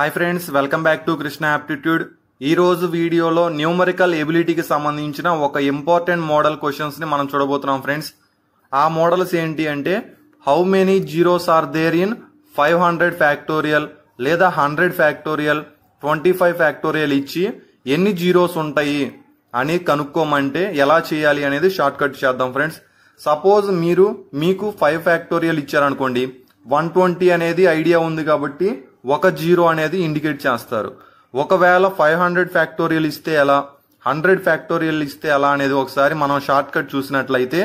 hi friends welcome back to Krishna aptitude ఈ రోజు వీడియోలో న్యూమరికల్ ఎబిలిటీకి సంబంధించిన ఒక ఇంపార్టెంట్ మోడల్ క్వశ్చన్స్ని మనం చూడబోతున్నాం ఫ్రెండ్స్ ఆ మోడల్స్ ఏంటి అంటే how many zeros are there in five hundred factorial లేదా hundred factorial twenty five factorial ఇచ్చి ఎన్ని జీరోస్ ఉంటాయి అని కనుక్కోమంటే ఎలా చేయాలి అనేది షార్ట్ కట్ చేద్దాం ఫ్రెండ్స్ సపోజ్ మీరు మీకు ఫైవ్ ఫ్యాక్టోరియల్ ఇచ్చారనుకోండి వన్ ట్వంటీ అనేది ఐడియా ఉంది కాబట్టి ఒక జీరో అనేది ఇండికేట్ చేస్తారు ఒకవేళ ఫైవ్ హండ్రెడ్ ఫ్యాక్టోరియల్ ఇస్తే ఎలా హండ్రెడ్ ఫ్యాక్టోరియల్ ఇస్తే ఎలా అనేది ఒకసారి మనం షార్ట్ కట్ చూసినట్లయితే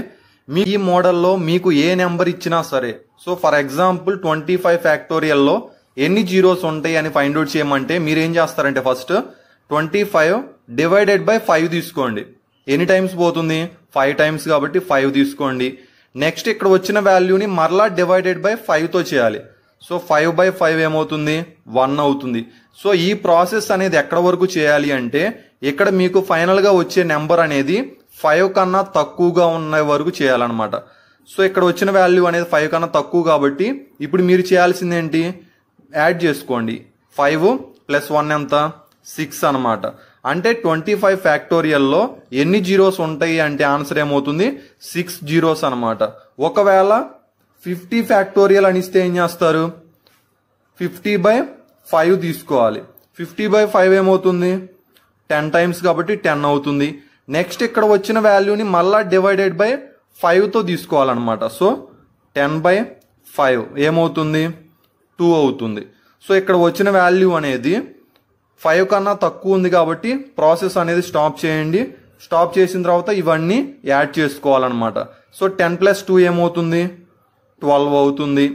మీ ఈ మోడల్లో మీకు ఏ నెంబర్ ఇచ్చినా సరే so for example twenty five ఫ్యాక్టోరియల్లో ఎన్ని జీరోస్ ఉంటాయి అని ఫైండ్ అవుట్ చేయమంటే మీరు ఏం చేస్తారంటే first twenty five divided by five తీసుకోండి ఎన్ని టైమ్స్ పోతుంది ఫైవ్ టైమ్స్ కాబట్టి ఫైవ్ తీసుకోండి నెక్స్ట్ ఇక్కడ వచ్చిన వాల్యూని మరలా డివైడెడ్ బై ఫైవ్తో చేయాలి సో ఫైవ్ బై ఫైవ్ ఏమవుతుంది వన్ అవుతుంది సో ఈ ప్రాసెస్ అనేది ఎక్కడ వరకు చేయాలి అంటే ఇక్కడ మీకు ఫైనల్గా వచ్చే నెంబర్ అనేది ఫైవ్ కన్నా తక్కువగా ఉన్న వరకు చేయాలన్నమాట సో ఇక్కడ వచ్చిన వాల్యూ అనేది ఫైవ్ కన్నా తక్కువ కాబట్టి ఇప్పుడు మీరు చేయాల్సింది ఏంటి యాడ్ చేసుకోండి ఫైవ్ ప్లస్ వన్ ఎంత సిక్స్ అనమాట అంటే ట్వంటీ ఫైవ్ ఫ్యాక్టోరియల్లో ఎన్ని జీరోస్ ఉంటాయి అంటే ఆన్సర్ ఏమవుతుంది సిక్స్ జీరోస్ అనమాట ఒకవేళ ఫిఫ్టీ ఫ్యాక్టోరియల్ అని ఇస్తే ఏం చేస్తారు ఫిఫ్టీ బై ఫైవ్ తీసుకోవాలి ఫిఫ్టీ బై ఫైవ్ ఏమవుతుంది టెన్ టైమ్స్ కాబట్టి టెన్ అవుతుంది నెక్స్ట్ ఇక్కడ వచ్చిన వాల్యూని మళ్ళా డివైడెడ్ బై ఫైవ్తో తీసుకోవాలన్నమాట సో టెన్ బై ఫైవ్ ఏమవుతుంది టూ అవుతుంది సో ఇక్కడ వచ్చిన వాల్యూ అనేది ఫైవ్ కన్నా తక్కువ ఉంది కాబట్టి ప్రాసెస్ అనేది స్టాప్ చేయండి స్టాప్ చేసిన తర్వాత ఇవన్నీ యాడ్ చేసుకోవాలన్నమాట సో టెన్ ప్లస్ టూ ఏమవుతుంది ట్వెల్వ్ అవుతుంది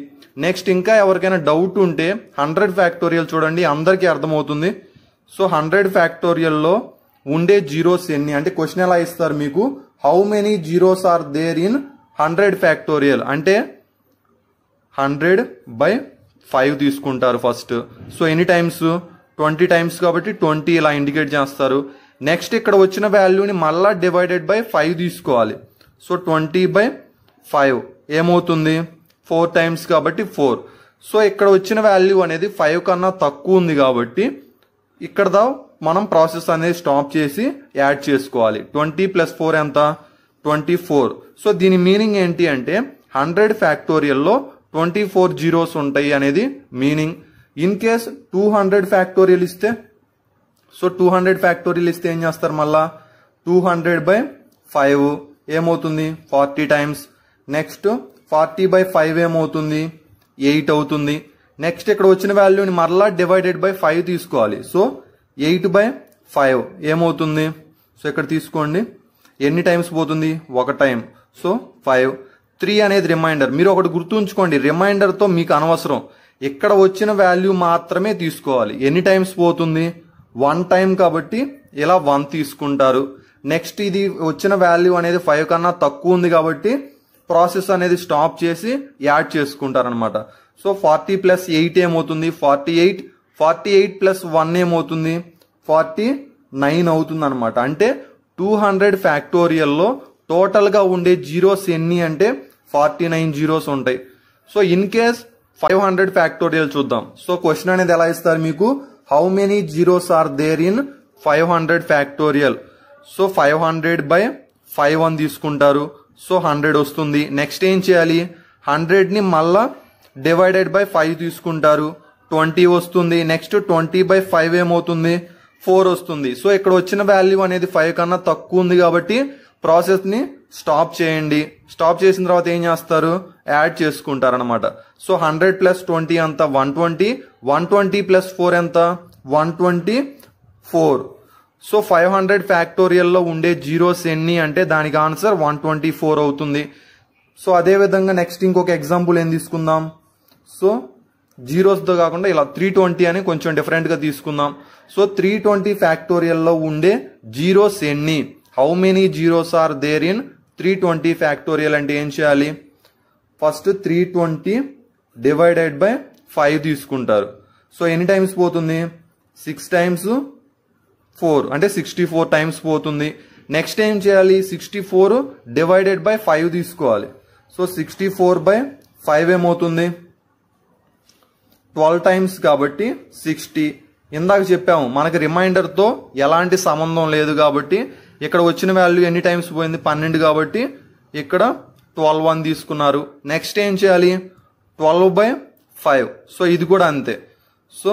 నెక్స్ట్ ఇంకా ఎవరికైనా డౌట్ ఉంటే హండ్రెడ్ ఫ్యాక్టోరియల్ చూడండి అందరికీ అర్థమవుతుంది సో హండ్రెడ్ ఫ్యాక్టోరియల్లో ఉండే జీరోస్ ఎన్ని అంటే క్వశ్చన్ ఎలా ఇస్తారు మీకు how many zeros are there in hundred factorial అంటే హండ్రెడ్ బై ఫైవ్ తీసుకుంటారు first so any times twenty times కాబట్టి ట్వంటీ ఇలా ఇండికేట్ చేస్తారు నెక్స్ట్ ఇక్కడ వచ్చిన వాల్యూని మళ్ళా డివైడెడ్ బై ఫైవ్ తీసుకోవాలి సో ట్వంటీ బై ఫైవ్ ఏమవుతుంది ఫోర్ టైమ్స్ కాబట్టి ఫోర్ సో ఇక్కడ వచ్చిన వాల్యూ అనేది ఫైవ్ కన్నా తక్కువ ఉంది కాబట్టి ఇక్కడ మనం ప్రాసెస్ అనేది స్టాప్ చేసి యాడ్ చేసుకోవాలి ట్వంటీ ప్లస్ ఫోర్ ఎంత ట్వంటీ ఫోర్ సో దీని మీనింగ్ ఏంటి అంటే హండ్రెడ్ ఫ్యాక్టోరియల్లో ట్వంటీ ఫోర్ జీరోస్ ఉంటాయి అనేది meaning in case two hundred factorial ఇస్తే సో టూ హండ్రెడ్ ఫ్యాక్టోరియల్ ఇస్తే ఏం చేస్తారు మళ్ళా టూ హండ్రెడ్ బై ఫైవ్ ఏమవుతుంది forty times next forty by five ఏమవుతుంది ఎయిట్ అవుతుంది నెక్స్ట్ ఇక్కడ వచ్చిన వాల్యూని మరలా డివైడెడ్ బై ఫైవ్ తీసుకోవాలి సో ఎయిట్ బై ఫైవ్ ఏమవుతుంది సో ఇక్కడ తీసుకోండి ఎన్ని టైమ్స్ పోతుంది ఒక టైం సో ఫైవ్ త్రీ అనేది రిమైండర్ మీరు ఒకటి గుర్తుంచుకోండి రిమైండర్తో మీకు అనవసరం ఇక్కడ వచ్చిన వాల్యూ మాత్రమే తీసుకోవాలి ఎన్ని టైమ్స్ పోతుంది వన్ టైం కాబట్టి ఇలా వన్ తీసుకుంటారు నెక్స్ట్ ఇది వచ్చిన వాల్యూ అనేది ఫైవ్ కన్నా తక్కువ ఉంది కాబట్టి ప్రాసెస్ అనేది స్టాప్ చేసి యాడ్ చేసుకుంటారనమాట సో ఫార్టీ ప్లస్ ఎయిట్ ఏమవుతుంది forty eight forty eight plus one ఏమవుతుంది ఫార్టీ నైన్ అవుతుంది అనమాట అంటే టూ హండ్రెడ్ ఫ్యాక్టోరియల్లో టోటల్గా ఉండే జీరోస్ ఎన్ని అంటే ఫార్టీ నైన్ జీరోస్ ఉంటాయి so in case five hundred factorial చూద్దాం సో క్వశ్చన్ అనేది ఎలా ఇస్తారు మీకు how many zeros are there in five hundred factorial so five hundred by five అని తీసుకుంటారు సో హండ్రెడ్ వస్తుంది నెక్స్ట్ ఏం చేయాలి హండ్రెడ్ని మళ్ళా డివైడెడ్ బై ఫైవ్ తీసుకుంటారు ట్వంటీ వస్తుంది నెక్స్ట్ ట్వంటీ బై ఫైవ్ ఏమవుతుంది ఫోర్ వస్తుంది సో ఇక్కడ వచ్చిన వాల్యూ అనేది ఫైవ్ కన్నా తక్కువ ఉంది కాబట్టి ప్రాసెస్ని స్టాప్ చేయండి స్టాప్ చేసిన తర్వాత ఏం చేస్తారు యాడ్ చేసుకుంటారనమాట సో హండ్రెడ్ ప్లస్ ట్వంటీ అంత one twenty one twenty plus four ఎంత one twenty four so five hundred ఫ్యాక్టోరియల్లో ఉండే జీరోస్ ఎన్ని అంటే దానికి ఆన్సర్ వన్ ట్వంటీ ఫోర్ అవుతుంది సో అదేవిధంగా నెక్స్ట్ ఇంకొక ఎగ్జాంపుల్ ఏం తీసుకుందాం సో జీరోస్తో కాకుండా ఇలా త్రీ ట్వంటీ అని కొంచెం డిఫరెంట్గా తీసుకుందాం సో త్రీ ట్వంటీ ఫ్యాక్టోరియల్లో ఉండే జీరోస్ ఎన్ని how many zeros are there in three twenty factorial అంటే ఏం చేయాలి first three twenty divided by five తీసుకుంటారు సో ఎన్ని టైమ్స్ పోతుంది సిక్స్ టైమ్స్ ఫోర్ అంటే సిక్స్టీ ఫోర్ టైమ్స్ పోతుంది నెక్స్ట్ ఏం చేయాలి sixty four divided by five తీసుకోవాలి so sixty four by five ఏమవుతుంది ట్వెల్వ్ టైమ్స్ కాబట్టి సిక్స్టీ ఇందాక చెప్పాము మనకి రిమైండర్తో ఎలాంటి సంబంధం లేదు కాబట్టి ఇక్కడ వచ్చిన వాల్యూ ఎన్ని టైమ్స్ పోయింది పన్నెండు కాబట్టి ఇక్కడ ట్వెల్వ్ వన్ తీసుకున్నారు నెక్స్ట్ ఏం చేయాలి ట్వెల్వ్ బై ఫైవ్ సో ఇది కూడా అంతే సో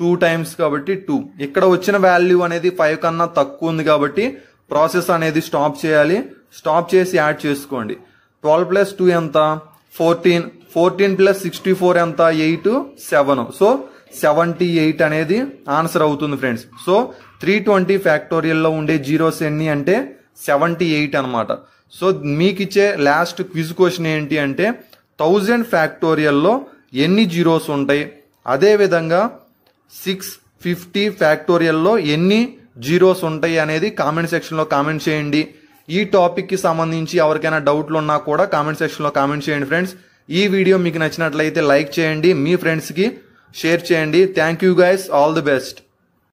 టూ టైమ్స్ కాబట్టి టూ ఇక్కడ వచ్చిన వాల్యూ అనేది ఫైవ్ కన్నా తక్కువ ఉంది కాబట్టి ప్రాసెస్ అనేది స్టాప్ చేయాలి స్టాప్ చేసి యాడ్ చేసుకోండి ట్వెల్వ్ ప్లస్ టూ ఎంత fourteen fourteen plus sixty four ఎంత eight seven so seventy eight అనేది ఆన్సర్ అవుతుంది ఫ్రెండ్స్ సో త్రీ ట్వంటీ ఫ్యాక్టోరియల్లో ఉండే జీరోస్ ఎన్ని అంటే సెవెంటీ ఎయిట్ అనమాట సో మీకు ఇచ్చే లాస్ట్ క్విజ్ క్వశ్చన్ ఏంటి అంటే థౌజండ్ ఫ్యాక్టోరియల్లో ఎన్ని జీరోస్ ఉంటాయి అదేవిధంగా సిక్స్ ఫిఫ్టీ ఫ్యాక్టోరియల్లో ఎన్ని జీరోస్ ఉంటాయి అనేది కామెంట్ సెక్షన్లో కామెంట్ చేయండి ఈ టాపిక్కి సంబంధించి ఎవరికైనా డౌట్లు ఉన్నా కూడా కామెంట్ సెక్షన్లో కామెంట్ చేయండి ఫ్రెండ్స్ ఈ వీడియో మీకు నచ్చినట్లయితే లైక్ చేయండి మీ ఫ్రెండ్స్కి షేర్ చేయండి thank you guys all the best